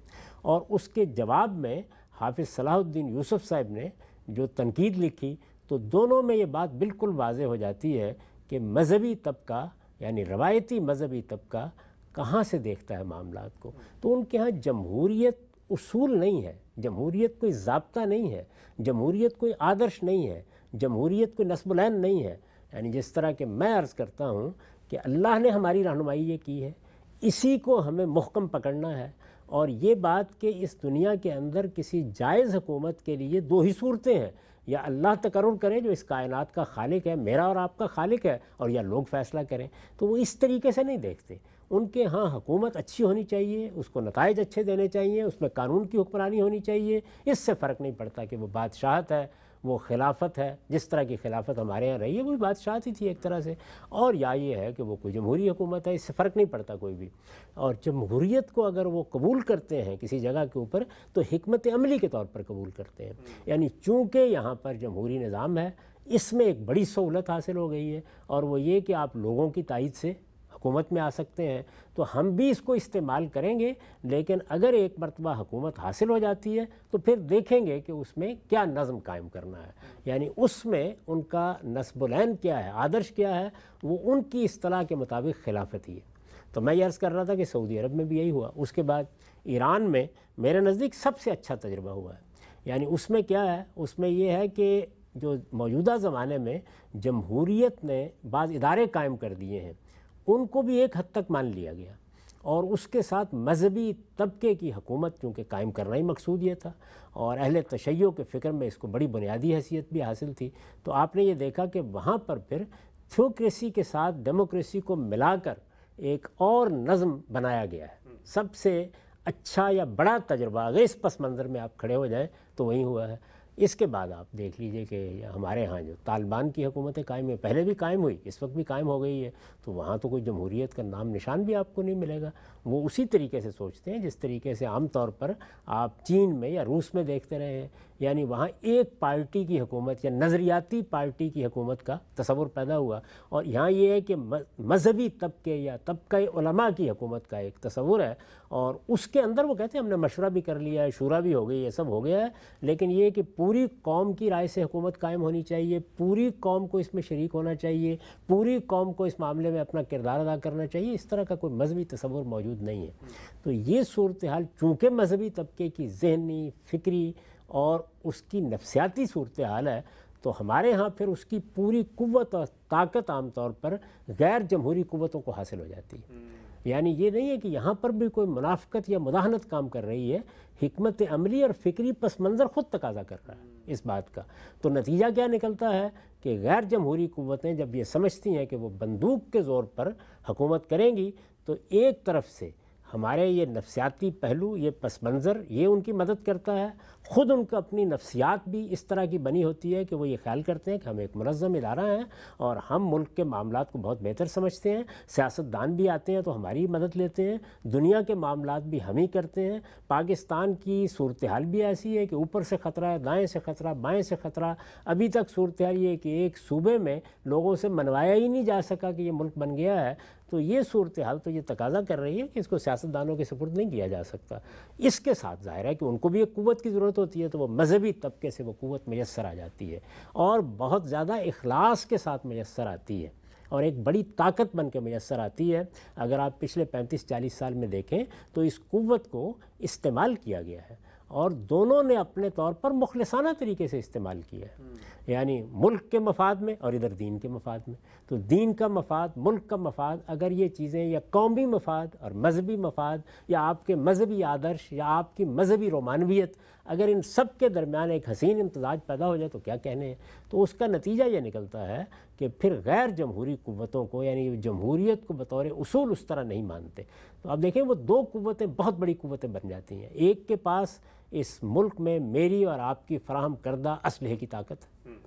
और उसके जवाब में हाफिज़ सलाहुद्दीन यूसुफ साहब ने जो तनकीद लिखी तो दोनों में ये बात बिल्कुल वाज हो जाती है कि मजहबी तबका यानी रवायती मजहबी तबका कहाँ से देखता है मामला को तो उनके यहाँ जमहूरीत असूल नहीं है जमहूरीत कोई जबता नहीं है जमहूरीत कोई आदर्श नहीं है जमहूरीत कोई नस्बुलैन नहीं है यानी जिस तरह के मैं अर्ज़ करता हूँ कि अल्लाह ने हमारी रहनुमाई ये की है इसी को हमें मुहकम पकड़ना है और ये बात कि इस दुनिया के अंदर किसी जायज़ हुकूमत के लिए दो ही सूरतें हैं या अल्लाह तकरर करें जो इस कायनात का खालिक है मेरा और आपका खालिक है और या लोग फ़ैसला करें तो वो इस तरीके से नहीं देखते उनके यहाँ हुकूमत अच्छी होनी चाहिए उसको नतज अच्छे देने चाहिए उसमें कानून की हुक्मरानी होनी चाहिए इससे फ़र्क नहीं पड़ता कि वो बादशाहत है वो खिलाफत है जिस तरह की खिलाफत हमारे यहाँ रही है वो बादशाह ही थी एक तरह से और या ये है कि वो कोई जमहूरी हुकूमत है इससे फ़र्क नहीं पड़ता कोई भी और जमहूरीत को अगर वो कबूल करते हैं किसी जगह के ऊपर तो हमत अमली के तौर पर कबूल करते हैं हम्म। यानी चूँकि यहाँ पर जमहूरी निज़ाम है इसमें एक बड़ी सहूलत हासिल हो गई है और वो ये कि आप लोगों की तइद से हुकूमत में आ सकते हैं तो हम भी इसको इस्तेमाल करेंगे लेकिन अगर एक मरतबा हुकूमत हासिल हो जाती है तो फिर देखेंगे कि उसमें क्या नज़म कायम करना है यानी उसमें उनका नस्बुलैन क्या है आदर्श क्या है वो उनकी असलाह के मुताबिक खिलाफत ही है तो मैं यर्ज़ कर रहा था कि सऊदी अरब में भी यही हुआ उसके बाद ईरान में मेरे नज़दीक सबसे अच्छा तजर्बा हुआ है यानी उसमें क्या है उसमें यह है कि जो मौजूदा ज़माने में जमहूरीत ने बाज़ इदारे कायम कर दिए हैं उनको भी एक हद तक मान लिया गया और उसके साथ मजहबी तबके की हकूमत चूँकि कायम करना ही मकसूद ये था और अहल तशैयों के फ़िक्र में इसको बड़ी बुनियादी हैसियत भी हासिल थी तो आपने ये देखा कि वहाँ पर फिर थ्योक्रेसी के साथ डेमोक्रेसी को मिलाकर एक और नज़म बनाया गया है सबसे अच्छा या बड़ा तजर्बा अगर इस पस मंज़र में आप खड़े हो जाएँ तो वहीं हुआ है इसके बाद आप देख लीजिए कि हमारे यहाँ जो तालिबान की हुकूमतें कायम है पहले भी कायम हुई इस वक्त भी कायम हो गई है तो वहाँ तो कोई जमहूरीत का नाम निशान भी आपको नहीं मिलेगा वो उसी तरीके से सोचते हैं जिस तरीके से आमतौर पर आप चीन में या रूस में देखते रहे हैं यानी वहाँ एक पार्टी की हुकूमत या नज़रियाती पार्टी की हुकूमत का तस्वुर पैदा हुआ और यहाँ ये है कि मजहबी तबके या तबके उलमा की हुकूमत का एक तस्वुर है और उसके अंदर वो कहते हैं हमने मशवरा भी कर लिया है शूरा भी हो गई ये सब हो गया है लेकिन ये कि पूरी कौम की राय से हुकूमत कायम होनी चाहिए पूरी कौम को इसमें शरीक होना चाहिए पूरी कौम को इस मामले में अपना किरदार अदा करना चाहिए इस तरह का कोई मजहबी तस्वुर मौजूद मौजूद नहीं है तो ये सूरत हाल चूँकि मजहबी तबके की जहनी फ़िक्री और उसकी नफसियाती सूरत हाल है तो हमारे यहाँ फिर उसकी पूरी कुत और ताकत आम तौर पर गैर जमहूरी कुतों को हासिल हो जाती है हम्म। यानी ये नहीं है कि यहाँ पर भी कोई मुनाफ्त या मुदाहनत काम कर रही है हमत अमली और फ़िक्री पस मंज़र ख़ुद तकाजा कर रहा है इस बात का तो नतीजा क्या निकलता है कि गैर जमहूरी कुतें जब ये समझती हैं कि वो बंदूक के ज़ोर पर हुकूमत करेंगी तो एक तरफ से हमारे ये नफसियाती पहलू ये पस मंज़र ये उनकी मदद करता है ख़ुद उनका अपनी नफ्सियात भी इस तरह की बनी होती है कि वो ये ख्याल करते हैं कि हम एक मनज़म इदारा हैं और हम मुल्क के मामला को बहुत बेहतर समझते हैं सियासतदान भी आते हैं तो हमारी मदद लेते हैं दुनिया के मामला भी हम ही करते हैं पाकिस्तान की सूरत हाल भी ऐसी है कि ऊपर से ख़तरा है दाएँ से ख़तरा बाएँ से ख़तरा अभी तक सूरत हाल ये कि एक सूबे में लोगों से मनवाया ही नहीं जा सका कि ये मुल्क बन गया है तो ये सूरत हाल तो ये तकाजा कर रही है कि इसको सियासतदानों के सपुर्द नहीं किया जा सकता इसके साथ ज़ाहिर है कि उनको भी एक क़ुत की ज़रूरत कुत होती है तो वह मजहबी तबके से वो कुत मैसर आ जाती है और बहुत ज़्यादा अखलास के साथ मैसर आती है और एक बड़ी ताकत बन के मैसर आती है अगर आप पिछले पैंतीस चालीस साल में देखें तो इस कुत को इस्तेमाल किया गया है और दोनों ने अपने तौर पर मुखलसाना तरीके से इस्तेमाल किया है यानी मुल्क के मफाद में और इधर दीन के मफाद में तो दीन का मफाद मुल्क का मफाद अगर ये चीज़ें या कौमी मफाद और मजहबी मफाद या आपके मजहबी आदर्श या आपकी मजहबी रोमानवियत अगर इन सब के दरमियान एक हसीन इम्तजाज पैदा हो जाए तो क्या कहने हैं तो उसका नतीजा ये निकलता है कि फिर गैर जमहूरी कुतों को यानी जमहूरीत को बतौर उसूल उस तरह नहीं मानते तो आप देखें वो दो कुतें बहुत बड़ी कुतें बन जाती हैं एक के पास इस मुल्क में मेरी और आपकी फ्राहम करदा इसलहे की ताकत हम्म।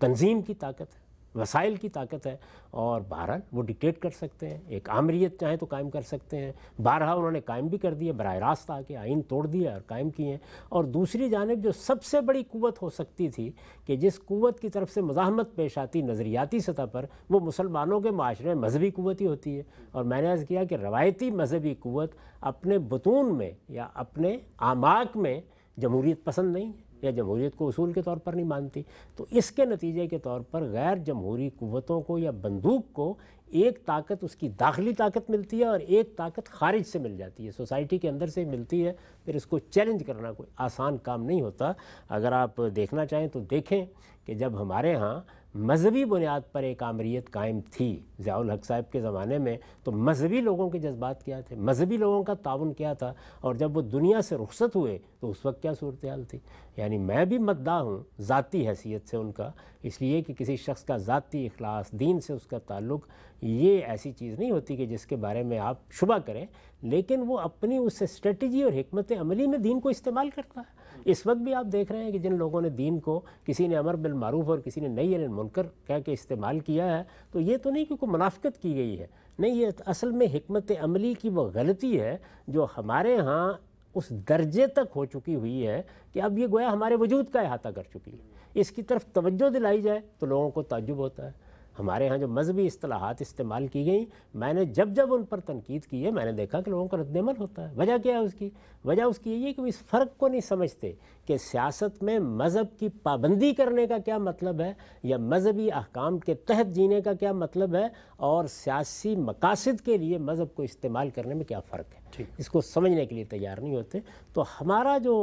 तंजीम की ताकत वसाइल की ताकत है और बहरहाल वो डिक्टेट कर सकते हैं एक आमरीत चाहे तो कायम कर सकते हैं बारहा उन्होंने कायम भी कर दिया बर रास्त आके आइन तोड़ दिया और कायम किए हैं और दूसरी जानब जो सबसे बड़ी क़वत हो सकती थी कि जिस कुत की तरफ से मजामत पेश आती नज़रियाती सतह पर वो मुसलमानों के माशरे में मजहबी कुत ही होती है और मैंने आज किया कि रवायती मजहबी कुत अपने बतून में या अपने आमाक में जमहूरीत पसंद नहीं है या जमहूरीत को असूल के तौर पर नहीं मानती तो इसके नतीजे के तौर पर गैर जमहूरी कुतों को या बंदूक को एक ताकत उसकी दाखिली ताकत मिलती है और एक ताकत खारिज से मिल जाती है सोसाइटी के अंदर से मिलती है फिर इसको चैलेंज करना कोई आसान काम नहीं होता अगर आप देखना चाहें तो देखें कि जब हमारे यहाँ मजहबी बुनियाद पर एक आमरीत कायम थी ज़ियाउल हक साहब के ज़माने में तो मजहबी लोगों के जज्बात क्या थे मजहबी लोगों का ताउन क्या था और जब वो दुनिया से रुखसत हुए तो उस वक्त क्या सूरत हाल थी यानी मैं भी मद्दा हूँ ज़ाती हैसियत से उनका इसलिए कि किसी शख्स का ज़ाती अखलास दीन से उसका ताल्लुक़ ये ऐसी चीज़ नहीं होती कि जिसके बारे में आप शुभ करें लेकिन वो अपनी उस स्ट्रेटी और हमत अमली में दीन को इस्तेमाल करता है इस वक्त भी आप देख रहे हैं कि जिन लोगों ने दीन को किसी ने अमर बिल मारूफ और किसी ने नई अनिल मुनकर कह के इस्तेमाल किया है तो ये तो नहीं कि कोई मुनाफ्त की गई है नहीं ये असल में हमत अमली की वो गलती है जो हमारे यहाँ उस दर्जे तक हो चुकी हुई है कि अब ये गोया हमारे वजूद का अहाता कर चुकी है इसकी तरफ तवज्जो दिलाई जाए तो लोगों को ताजुब होता है हमारे यहाँ जो मजहबी असलाहत इस्तेमाल की गई मैंने जब जब उन पर तनकीद की है मैंने देखा कि लोगों का रद्दमल होता है वजह क्या है उसकी वजह उसकी है कि वो इस फ़र्क को नहीं समझते कि सियासत में मज़हब की पाबंदी करने का क्या मतलब है या मजहबी अहकाम के तहत जीने का क्या मतलब है और सियासी मकासद के लिए मज़हब को इस्तेमाल करने में क्या फ़र्क है इसको समझने के लिए तैयार नहीं होते तो हमारा जो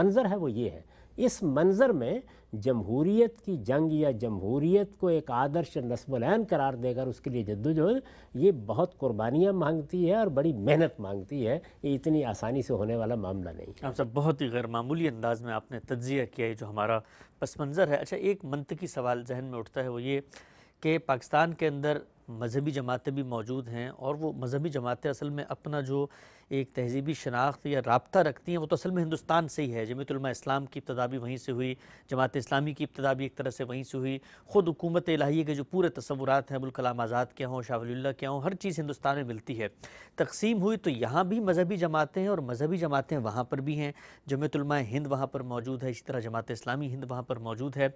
मंज़र है वो ये है इस मंज़र में जमहूरीत की जंग या जमहूरीत को एक आदर्श नस्बलैन करार देकर उसके लिए जद्दोजहद ये बहुत कुर्बानियाँ मांगती है और बड़ी मेहनत मांगती है ये इतनी आसानी से होने वाला मामला नहीं आप सब बहुत ही गैरमूली अंदाज में आपने तजिया किया है जो हमारा पस मंज़र है अच्छा एक मनतकी सवाल जहन में उठता है वो ये कि पाकिस्तान के अंदर मजहबी जमातें भी मौजूद हैं और वो मजहबी जमातें असल में अपना जो एक तहजीबी शनाख्त या रबता रखती हैं वो तो असल में हिंदुस्तान से ही है जमतलमा इस्लाम की इब्तदा भी वहीं से हुई जमात इस्लामी की इब्तदा भी एक तरह से वहीं से हुई ख़ुद हुकूमत इलाही के जो पूरे तस्वुरा हैं अबुलकलाम आज़ाद के हों शाह के हों हर चीज़ हिंदुस्तान में मिलती है तकसीम हुई तो यहाँ भी मजहबी जमातें हैं और मजहबी जमातें वहाँ पर भी हैं जमतलमा हिंद वहाँ पर मौजूद है इसी तरह जमात इस्लामी हिंद वहाँ पर मौजूद है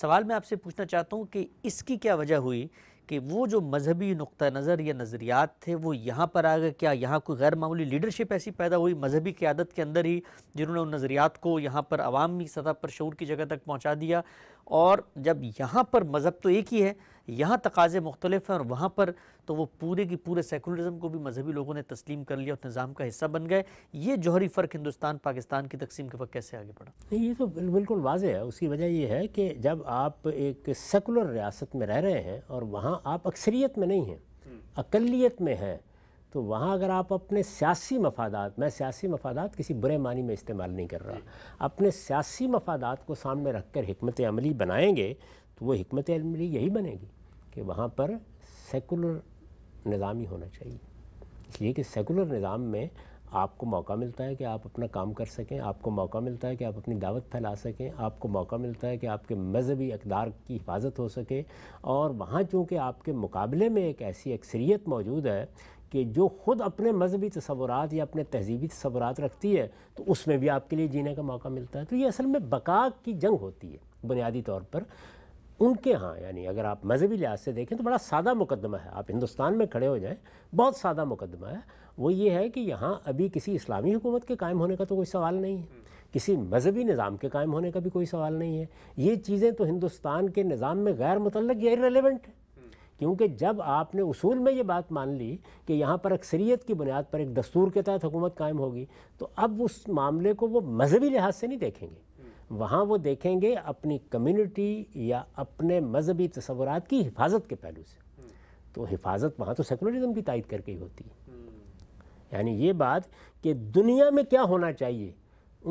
सवाल मैं आपसे पूछना चाहता हूँ कि इसकी क्या वजह हुई कि वो जो मजहबी नुक़ नज़र या नज़रियात थे वो यहाँ पर आ गए क्या यहाँ कोई गैर मामूली लीडरशिप ऐसी पैदा हुई मजहबी क्यादत के अंदर ही जिन्होंने उन नज़रियात को यहाँ पर अवामी सतह पर शोर की जगह तक पहुँचा दिया और जब यहाँ पर मज़हब तो एक ही है यहाँ तकाजे मुख्तलिफ हैं और वहाँ पर तो वो पूरे की पूरे सेकुलरिज्म को भी मजहबी लोगों ने तस्लीम कर लिया और निज़ाम का हिस्सा बन गए ये जौहरी फ़र्क हिंदुस्तान पाकिस्तान की तकसीम के वक्त कैसे आगे बढ़ा नहीं ये तो बिल्कुल वाज है उसकी वजह यह है कि जब आप एक सेकुलर रियासत में रह रहे हैं और वहाँ आप अक्सरियत में नहीं हैं हम्म। अकलीत में हैं तो वहाँ अगर आप अपने सियासी मफादात मैं सियासी मफादात किसी बुरे मानी में इस्तेमाल नहीं कर रहा अपने सियासी मफादात को सामने रख कर हमत अमली बनाएंगे तो वो हमत अमली यही बनेगी कि वहाँ पर सेकुलर निज़ाम ही होना चाहिए इसलिए कि सेकुलर निज़ाम में आपको मौका मिलता है कि आप अपना काम कर सकें आपको मौका मिलता है कि आप अपनी दावत फैला सकें आपको मौका मिलता है कि आपके मजहबी अकदार की हिफाजत हो सके और वहाँ चूँकि आपके मुकाबले में एक ऐसी अक्सरियत मौजूद है कि जो ख़ुद अपने मजहबी तस्वुरात या अपने तहजीबी तस्वुरात रखती है तो उसमें भी आपके लिए जीने का मौका मिलता है तो ये असल में बका की जंग होती है बुनियादी तौर पर उनके यहाँ यानी अगर आप मजहबी लिहाज से देखें तो बड़ा सादा मुकदमा है आप हिंदुस्तान में खड़े हो जाएँ बहुत सादा मुकदमा है वो ये है कि यहाँ अभी किसी इस्लामी हुकूमत के कायम होने का तो कोई सवाल नहीं है किसी मजहबी निज़ाम के कायम होने का भी कोई सवाल नहीं है ये चीज़ें तो हिंदुस्तान के निज़ाम में गैर मुतलक या इरेलीवेंट है क्योंकि जब आपने उसूल में ये बात मान ली कि यहाँ पर अक्सरियत की बुनियाद पर एक दस्तूर के तहत हुकूमत कायम होगी तो अब उस मामले को वो मजहबी लिहाज से नहीं देखेंगे वहाँ वो देखेंगे अपनी कम्युनिटी या अपने मजहबी तस्वूर की हिफाजत के पहलू से तो हिफाजत वहाँ तो सेकुलरिज्म की तायद करके ही होती है यानी ये बात कि दुनिया में क्या होना चाहिए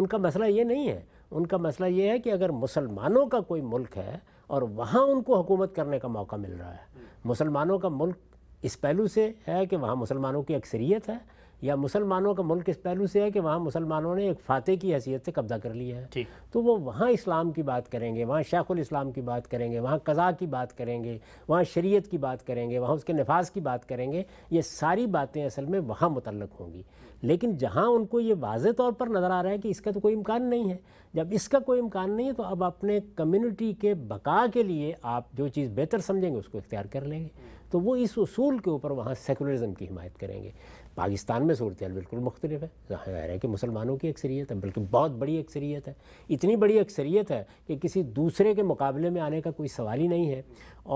उनका मसला ये नहीं है उनका मसला ये है कि अगर मुसलमानों का कोई मुल्क है और वहाँ उनको हुकूमत करने का मौका मिल रहा है मुसलमानों का मुल्क इस पहलू से है कि वहाँ मुसलमानों की अक्सरियत है या मुसलमानों का मुल्क इस पहलू से है कि वहाँ मुसलमानों ने एक फातह की हैसियत से कब्जा कर लिया है तो वो वहाँ इस्लाम की बात करेंगे वहाँ शेखुल इस्लाम की बात करेंगे वहाँ कज़ा की बात करेंगे वहाँ शरीयत की बात करेंगे वहाँ उसके नफाज की बात करेंगे ये सारी बातें असल में वहाँ मुतलक होंगी लेकिन जहाँ उनको ये वाज तौर पर नज़र आ रहा है कि इसका तो कोई इम्कान नहीं है जब इसका कोई इम्कान नहीं है तो अब अपने कम्युनिटी के बका के लिए आप जो चीज़ बेहतर समझेंगे उसको इख्तियार कर लेंगे तो वो इस उसूल के ऊपर वहाँ सेकुलरिज्म की हिमायत करेंगे पाकिस्तान में सूरत बिल्कुल मुख्तलिफ है ज़ाहिर है कि मुसलमानों की अक्सरियत है बल्कि बहुत बड़ी अक्सरियत है इतनी बड़ी अक्सरियत है कि किसी दूसरे के मुकाबले में आने का कोई सवाल ही नहीं है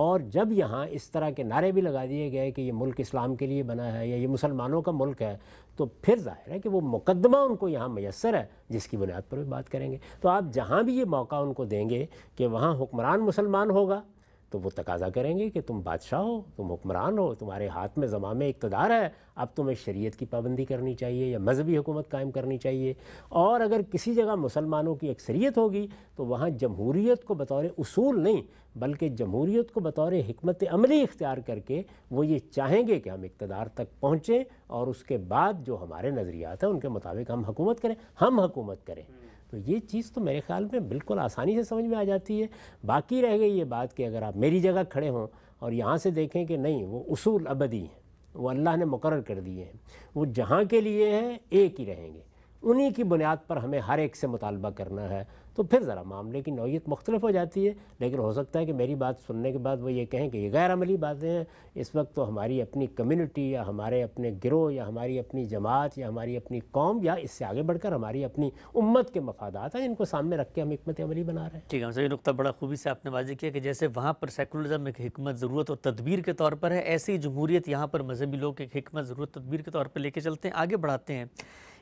और जब यहाँ इस तरह के नारे भी लगा दिए गए कि ये मुल्क इस्लाम के लिए बना है या ये मुसलमानों का मुल्क है तो फिर ज़ाहिर है कि वो मुकदमा उनको यहाँ मैसर है जिसकी बुनियाद पर भी बात करेंगे तो आप जहाँ भी ये मौका उनको देंगे कि वहाँ हुक्मरान मुसलमान होगा तो वो तकाजा करेंगे कि तुम बादशाह हो तुम हुक्मरान हो तुम्हारे हाथ में ज़माम इकतदार है अब तुम्हें शरीयत की पाबंदी करनी चाहिए या मजहबी हुकूमत कायम करनी चाहिए और अगर किसी जगह मुसलमानों की अक्सरियत होगी तो वहाँ जमहूरीत को बतौर असूल नहीं बल्कि जमहूरीत को बतौर हमत अमली इख्तियार करके वो ये चाहेंगे कि हम इकतदार तक पहुँचें और उसके बाद जो हमारे नज़रियात हैं उनके मुताबिक हम हुकूमत करें हम हुकूमत करें तो ये चीज़ तो मेरे ख्याल में बिल्कुल आसानी से समझ में आ जाती है बाकी रह गई ये बात कि अगर आप मेरी जगह खड़े हों और यहाँ से देखें कि नहीं वो उसूल अबदी हैं वो अल्लाह ने मुकर कर दिए हैं वो जहाँ के लिए हैं एक ही रहेंगे उन्हीं की बुनियाद पर हमें हर एक से मुतालबा करना है तो फिर ज़रा मामले की नौीयत मुख्तलिफ हो जाती है लेकिन हो सकता है कि मेरी बात सुनने के बाद वो ये कहें कि ये गैर अमली बातें हैं इस वक्त तो हमारी अपनी कम्यूनिटी या हमारे अपने गिरोह या हमारी अपनी जमात या हमारी अपनी कौम या इससे आगे बढ़कर हमारी अपनी उम्मत के मफादात हैं इनको सामने रख के हम हमत अमली बना रहे हैं ठीक है हमसे नुकता बड़ा खूबी से आपने वाजी किया कि जैसे वहाँ पर सेकुलरिज्म एक हमत ज़रूरत और तदबीर के तौर पर है ऐसी जमहूरियत यहाँ पर मजहबी लोग एक हमत ज़रूरत तदबीर के तौर पर लेके चलते हैं आगे बढ़ाते हैं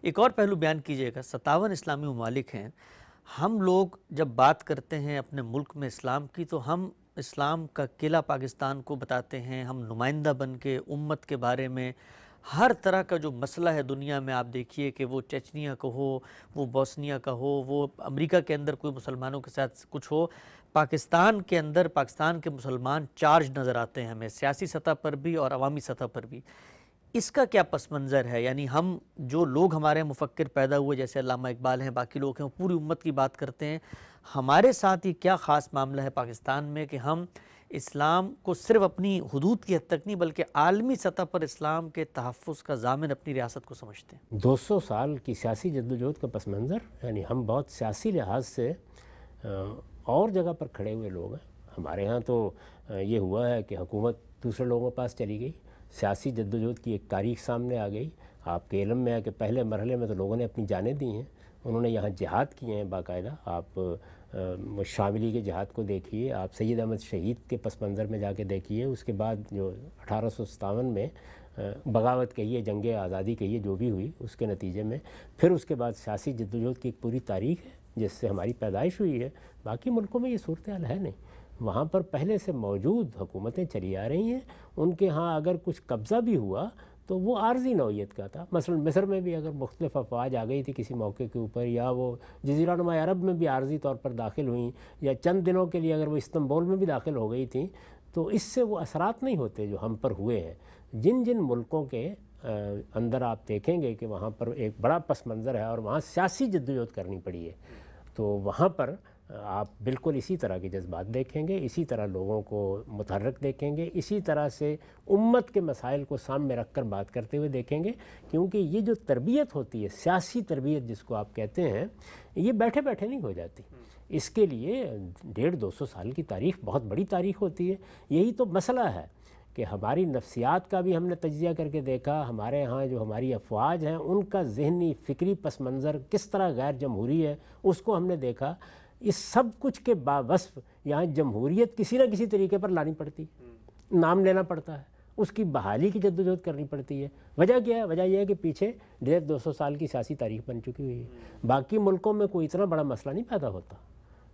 एक और पहलू बयान कीजिएगा सतावन इस्लामी ममालिक हैं हम लोग जब बात करते हैं अपने मुल्क में इस्लाम की तो हम इस्लाम का किला पाकिस्तान को बताते हैं हम नुमाइंदा बन के उम्मत के बारे में हर तरह का जो मसला है दुनिया में आप देखिए कि वो चचनिया का हो वो बोस्निया का हो वो अमेरिका के अंदर कोई मुसलमानों के साथ कुछ हो पाकिस्तान के अंदर पाकिस्तान के मुसलमान चार्ज नज़र आते हैं हमें सियासी सतह पर भी और अवामी सतह पर भी इसका क्या पस मंज़र है यानी हम जो लोग हमारे मुफक्र पैदा हुए जैसे अलामा इकबाल हैं बाकी लोग हैं पूरी उम्मत की बात करते हैं हमारे साथ ये क्या ख़ास मामला है पाकिस्तान में कि हम इस्लाम को सिर्फ अपनी हदूद की हद तक नहीं बल्कि आलमी सतह पर इस्लाम के तहफ़ का जामिन अपनी रियासत को समझते हैं दो सौ साल की सियासी जद्दोजहद का पस मंज़र यानी हम बहुत सियासी लिहाज से और जगह पर खड़े हुए लोग हैं हमारे यहाँ तो ये हुआ है कि हुकूमत दूसरे लोगों के पास चली गई सियासी जद्दोजहद की एक तारीख सामने आ गई आपके इलम में आके पहले मरहले में तो लोगों ने अपनी जानें दी हैं उन्होंने यहाँ जिहाद किए हैं बाकायदा आप शामिली के जिहाद को देखिए आप सैद अहमद शहीद के पस मंज़र में जाके देखिए उसके बाद जो अठारह में बगावत कहिए जंग आज़ादी कहिए जो भी हुई उसके नतीजे में फिर उसके बाद सियासी जद्दोजहद की एक पूरी तारीख है जिससे हमारी पैदाइश हुई है बाकी मुल्कों में ये सूरत हाल है नहीं वहाँ पर पहले से मौजूद हुकूमतें चली आ रही हैं उनके यहाँ अगर कुछ कब्ज़ा भी हुआ तो वो आर्जी नौीयत का था मसलन मिस्र में भी अगर मुख्तफ अफवाज आ गई थी किसी मौके के ऊपर या वो जजीरानुमा अरब में भी आर्जी तौर पर दाखिल हुई या चंद दिनों के लिए अगर वो इस्तंबोल में भी दाखिल हो गई थी तो इससे वो असरात नहीं होते जो हम पर हुए हैं जिन जिन मुल्कों के अंदर आप देखेंगे कि वहाँ पर एक बड़ा पस मंज़र है और वहाँ सियासी जद्दोजहद करनी पड़ी है तो वहाँ पर आप बिल्कुल इसी तरह के जज्बात देखेंगे इसी तरह लोगों को मुतहरक देखेंगे इसी तरह से उम्मत के मसाइल को सामने रख कर बात करते हुए देखेंगे क्योंकि ये जो तरबियत होती है सियासी तरबियत जिसको आप कहते हैं ये बैठे बैठे नहीं हो जाती हम्म। इसके लिए डेढ़ दो सौ साल की तारीख बहुत बड़ी तारीख होती है यही तो मसला है कि हमारी नफ्सियात का भी हमने तजिया करके देखा हमारे यहाँ जो हमारी अफवाज हैं उनका जहनी फ़िक्री पस मंज़र किस तरह गैर जमहूरी है उसको हमने देखा इस सब कुछ के बावस यहाँ जमहूरियत किसी ना किसी तरीके पर लानी पड़ती है हम्म। नाम लेना पड़ता है उसकी बहाली की जद्दोजहद करनी पड़ती है वजह क्या है वजह यह है कि पीछे डेढ़ दो सौ साल की सियासी तारीख बन चुकी हुई है हम्म। बाकी मुल्कों में कोई इतना बड़ा मसला नहीं पैदा होता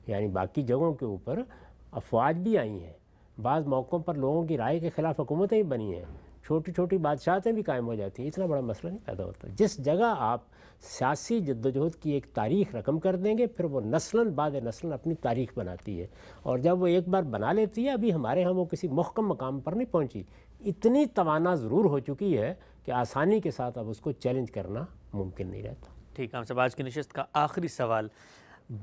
यानी बाकी जगहों के ऊपर अफवाज भी आई हैं बाज़ मौक़ों पर लोगों की राय के ख़िलाफ़ हुकूमतें ही बनी हैं छोटी छोटी बादशाहतें भी कायम हो जाती हैं इतना बड़ा मसला नहीं पैदा होता जिस जगह आप सियासी जद्दोजहद की एक तारीख रकम कर देंगे फिर वो नस्लन बाद नस्लन अपनी तारीख बनाती है और जब वो एक बार बना लेती है अभी हमारे यहाँ वो किसी महकम मकाम पर नहीं पहुँची इतनी तोाना ज़रूर हो चुकी है कि आसानी के साथ अब उसको चैलेंज करना मुमकिन नहीं रहता ठीक है हम सब आज की नशस्त का आखिरी सवाल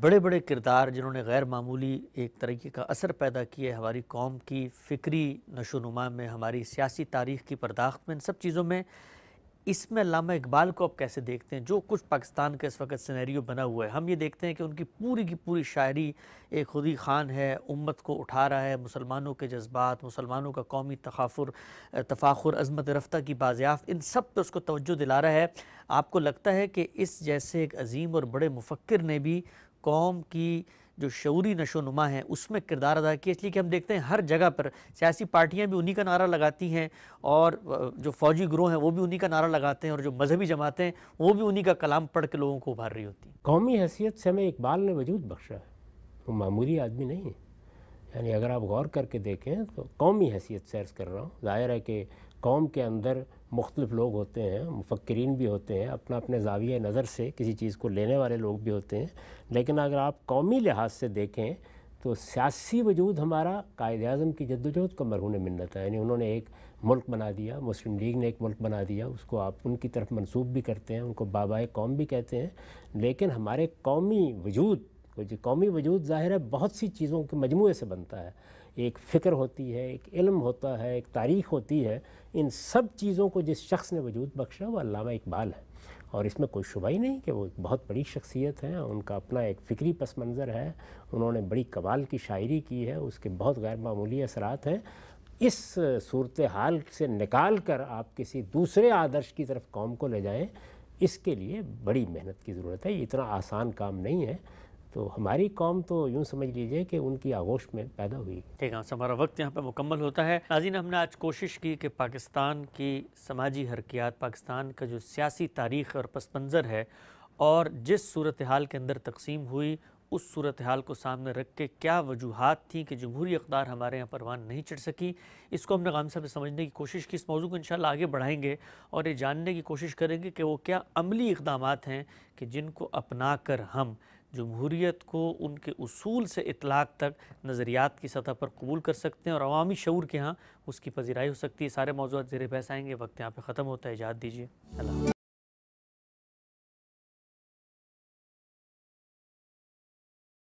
बड़े बड़े किरदार जिन्होंने गैर मामूली एक तरीके का असर पैदा किया है हमारी कौम की फ़िक्री नशोनुमा में हमारी सियासी तारीख की पर्दाख्त में इन सब चीज़ों में इसमें लामा इकबाल को आप कैसे देखते हैं जो कुछ पाकिस्तान का इस वक्त सिनेरियो बना हुआ है हम ये देखते हैं कि उनकी पूरी की पूरी शायरी एक खुदी खान है उम्मत को उठा रहा है मुसलमानों के जज्बात मुसलमानों का कौमी तखाफुर तफाखुर अजमत रफ्ता की बाजियाफ़ इन सब पर उसको तवज्जो दिला रहा है आपको लगता है कि इस जैसे एक अजीम और बड़े मुफक्र ने भी कौम की जो शौरी नशो नुमा है उसमें किरदार अदा किया इसलिए कि हम देखते हैं हर जगह पर सियासी पार्टियाँ भी उन्हीं का नारा लगाती हैं और जो फौजी ग्रोह हैं वो भी उन्हीं का नारा लगाते हैं और जो मजहबी जमातें हैं वो भी उन्हीं का कलाम पढ़ के लोगों को उभार रही होती कौमी हैसियत से हमें इकबाल ने वजूद बख्शा है वो मामूली आदमी नहीं है यानी अगर आप गौर करके देखें तो कौमी हैसियत सैर कर रहा हूँ ज़ाहिर है कि कौम के अंदर मुख्तलिफ लोग होते हैं मुफक्रीन भी होते हैं अपना अपने जाविया नज़र से किसी चीज़ को लेने वाले लोग भी होते हैं लेकिन अगर आप कौमी लिहाज से देखें तो सियासी वजूद हमारा कायद अजम की जद्दोजहद का मरहून मिन्नत है यानी उन्होंने एक मुल्क बना दिया मुस्लिम लीग ने एक मुल्क बना दिया उसको आप उनकी तरफ मनसूब भी करते हैं उनको बाबा कौम भी कहते हैं लेकिन हमारे कौमी वजूद जो कौमी वजूद ज़ाहिर है बहुत सी चीज़ों के मजमू से बनता है एक फ़िक्र होती है एक इल्म होता है एक तारीख़ होती है इन सब चीज़ों को जिस शख्स ने वजूद बख्शा वो अलामा इकबाल है और इसमें कोई शुबा ही नहीं कि वो एक बहुत बड़ी शख्सियत हैं उनका अपना एक फ़िक्री पस मंज़र है उन्होंने बड़ी कबाल की शायरी की है उसके बहुत गैर मामूली असरात हैं इस सूरत हाल से निकाल कर आप किसी दूसरे आदर्श की तरफ कौम को ले जाएँ इसके लिए बड़ी मेहनत की ज़रूरत है इतना आसान काम नहीं है तो हमारी कौम तो यूँ समझ लीजिए कि उनकी आगोश में पैदा हुई ठीक है हमारा वक्त यहाँ पर मुकम्मल होता है नाजीन हमने आज कोशिश की कि पाकिस्तान की समाजी हरकियात पाकिस्तान का जो सियासी तारीख़ और पस मंज़र है और जिस सूरत हाल के अंदर तकसीम हुई उस सूरत हाल को सामने रख के क्या वजूहत थी कि जमहूरी अकदार हमारे यहाँ परवान नहीं चढ़ सकी इसको हमने गाम साहब समझने की कोशिश की इस मौजू को इन आगे बढ़ाएंगे और ये जानने की कोशिश करेंगे कि वो क्या अमली इकदाम हैं कि जिनको अपना कर हम जमहूरीत को उनके असूल से इतलाक़ तक नज़रियात की सतह पर कबूल कर सकते हैं और अवामी शूर के यहाँ उसकी पजीराई हो सकती है सारे मौजूद जेर बहस आएंगे वक्त यहाँ पर ख़त्म होता है इजाज़त दीजिए अल्लाह